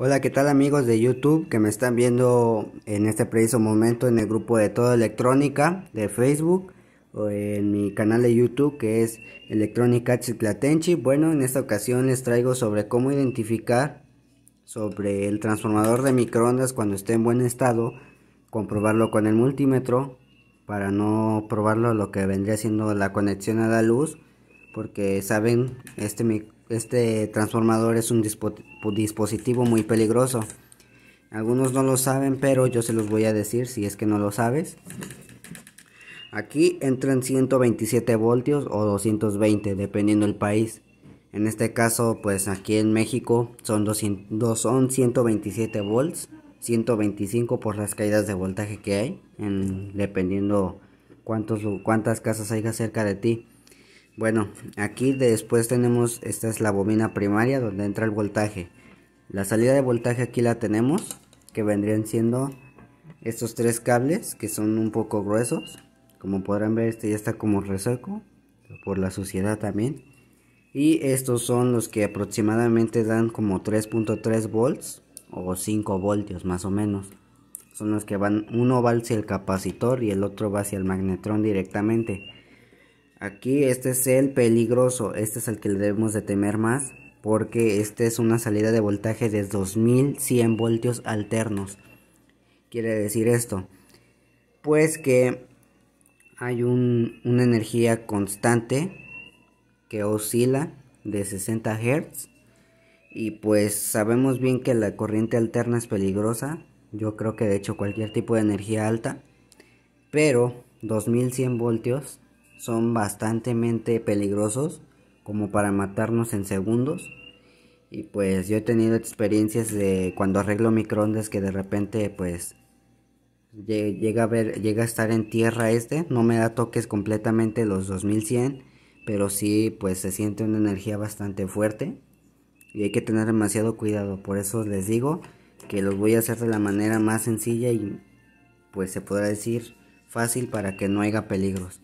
Hola, ¿qué tal amigos de YouTube que me están viendo en este preciso momento en el grupo de toda Electrónica de Facebook o en mi canal de YouTube que es Electrónica Chiclatenchi? Bueno, en esta ocasión les traigo sobre cómo identificar sobre el transformador de microondas cuando esté en buen estado, comprobarlo con el multímetro para no probarlo lo que vendría siendo la conexión a la luz porque saben este microondas este transformador es un dispositivo muy peligroso. Algunos no lo saben, pero yo se los voy a decir si es que no lo sabes. Aquí entran 127 voltios o 220, dependiendo el país. En este caso, pues aquí en México son, 127 volts, 125 por las caídas de voltaje que hay, dependiendo cuántos, cuántas casas hay cerca de ti. Bueno, aquí después tenemos, esta es la bobina primaria donde entra el voltaje. La salida de voltaje aquí la tenemos, que vendrían siendo estos tres cables que son un poco gruesos. Como podrán ver este ya está como reseco por la suciedad también. Y estos son los que aproximadamente dan como 3.3 volts o 5 voltios más o menos. Son los que van, uno va hacia el capacitor y el otro va hacia el magnetrón directamente. Aquí este es el peligroso, este es el que le debemos de temer más porque este es una salida de voltaje de 2100 voltios alternos. Quiere decir esto, pues que hay una energía constante que oscila de 60 Hz y pues sabemos bien que la corriente alterna es peligrosa, yo creo que de hecho cualquier tipo de energía alta, pero 2100 voltios son bastante peligrosos como para matarnos en segundos. Y pues yo he tenido experiencias de cuando arreglo microondas que de repente pues llega a ver llega a estar en tierra este, no me da toques completamente los 2100, pero sí pues se siente una energía bastante fuerte y hay que tener demasiado cuidado, por eso les digo que los voy a hacer de la manera más sencilla y pues se podrá decir fácil para que no haya peligros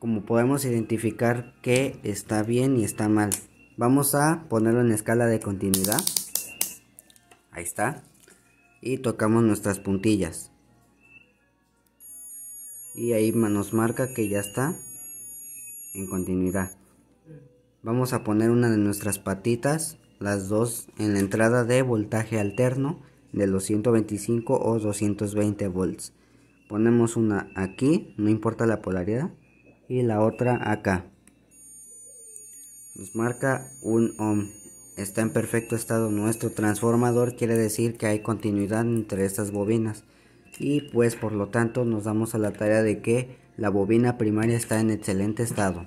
como podemos identificar que está bien y está mal. Vamos a ponerlo en escala de continuidad. Ahí está. Y tocamos nuestras puntillas. Y ahí nos marca que ya está en continuidad. Vamos a poner una de nuestras patitas, las dos en la entrada de voltaje alterno de los 125 o 220 volts. Ponemos una aquí, no importa la polaridad y la otra acá. Nos marca un ohm. Está en perfecto estado. Nuestro transformador quiere decir que hay continuidad entre estas bobinas. Y pues por lo tanto nos damos a la tarea de que la bobina primaria está en excelente estado.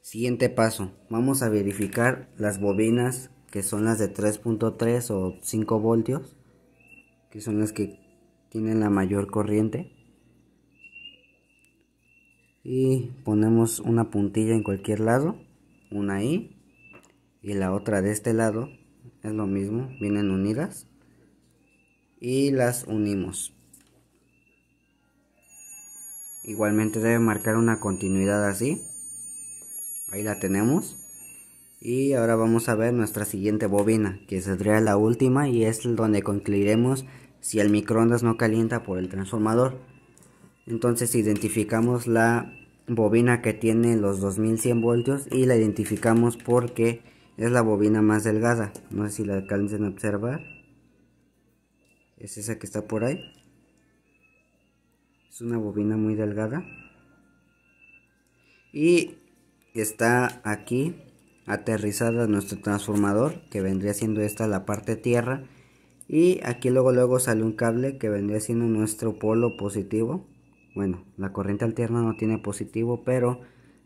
Siguiente paso. Vamos a verificar las bobinas que son las de 3.3 o 5 voltios. Que son las que tienen la mayor corriente y ponemos una puntilla en cualquier lado una ahí y la otra de este lado es lo mismo vienen unidas y las unimos igualmente debe marcar una continuidad así ahí la tenemos y ahora vamos a ver nuestra siguiente bobina que sería la última y es donde concluiremos si el microondas no calienta por el transformador entonces identificamos la bobina que tiene los 2100 voltios y la identificamos porque es la bobina más delgada. No sé si la alcancen a observar. Es esa que está por ahí. Es una bobina muy delgada. Y está aquí aterrizada nuestro transformador que vendría siendo esta la parte tierra. Y aquí luego luego sale un cable que vendría siendo nuestro polo positivo bueno, la corriente alterna no tiene positivo, pero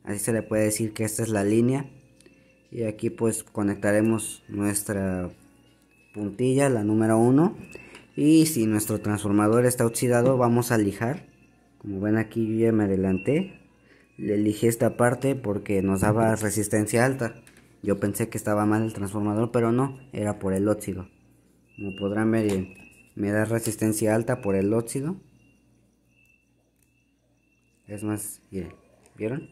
así se le puede decir que esta es la línea. Y aquí pues conectaremos nuestra puntilla, la número 1. Y si nuestro transformador está oxidado, vamos a lijar. Como ven aquí yo ya me adelanté. Le lijé esta parte porque nos daba resistencia alta. Yo pensé que estaba mal el transformador, pero no, era por el óxido. Como podrán ver, me da resistencia alta por el óxido. Es más, miren, ¿vieron?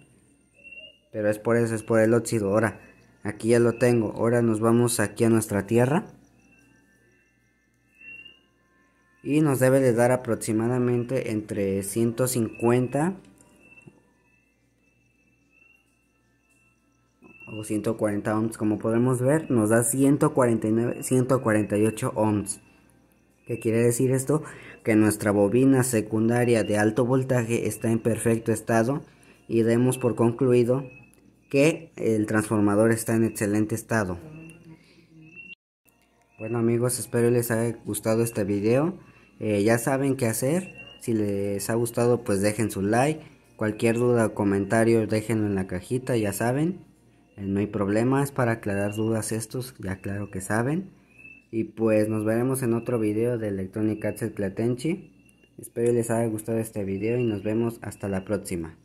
Pero es por eso, es por el óxido. Ahora, aquí ya lo tengo. Ahora nos vamos aquí a nuestra tierra. Y nos debe de dar aproximadamente entre 150 o 140 ohms. Como podemos ver, nos da 149, 148 ohms. ¿Qué quiere decir esto? Que nuestra bobina secundaria de alto voltaje está en perfecto estado y demos por concluido que el transformador está en excelente estado. Bueno amigos, espero les haya gustado este video. Eh, ya saben qué hacer. Si les ha gustado pues dejen su like. Cualquier duda o comentario déjenlo en la cajita, ya saben. Eh, no hay problema, es para aclarar dudas estos, ya claro que saben. Y pues nos veremos en otro video de Electronic Arts Platenchi. Espero les haya gustado este video y nos vemos hasta la próxima.